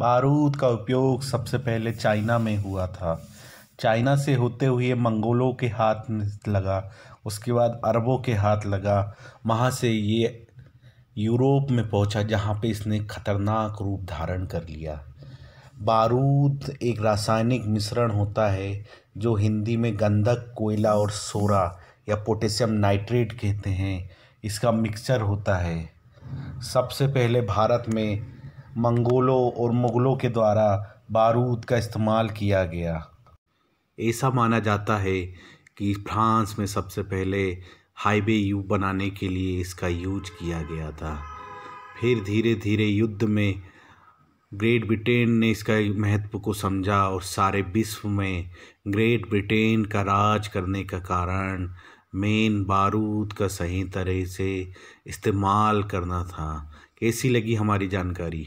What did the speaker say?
बारूद का उपयोग सबसे पहले चाइना में हुआ था चाइना से होते हुए मंगोलों के हाथ लगा उसके बाद अरबों के हाथ लगा वहाँ से ये यूरोप में पहुँचा जहाँ पे इसने खतरनाक रूप धारण कर लिया बारूद एक रासायनिक मिश्रण होता है जो हिंदी में गंधक कोयला और सोरा या पोटेशियम नाइट्रेट कहते हैं इसका मिक्सचर होता है सबसे पहले भारत में मंगोलों और मुग़लों के द्वारा बारूद का इस्तेमाल किया गया ऐसा माना जाता है कि फ्रांस में सबसे पहले हाईवे यू बनाने के लिए इसका यूज किया गया था फिर धीरे धीरे युद्ध में ग्रेट ब्रिटेन ने इसका महत्व को समझा और सारे विश्व में ग्रेट ब्रिटेन का राज करने का कारण मेन बारूद का सही तरह से इस्तेमाल करना था कैसी लगी हमारी जानकारी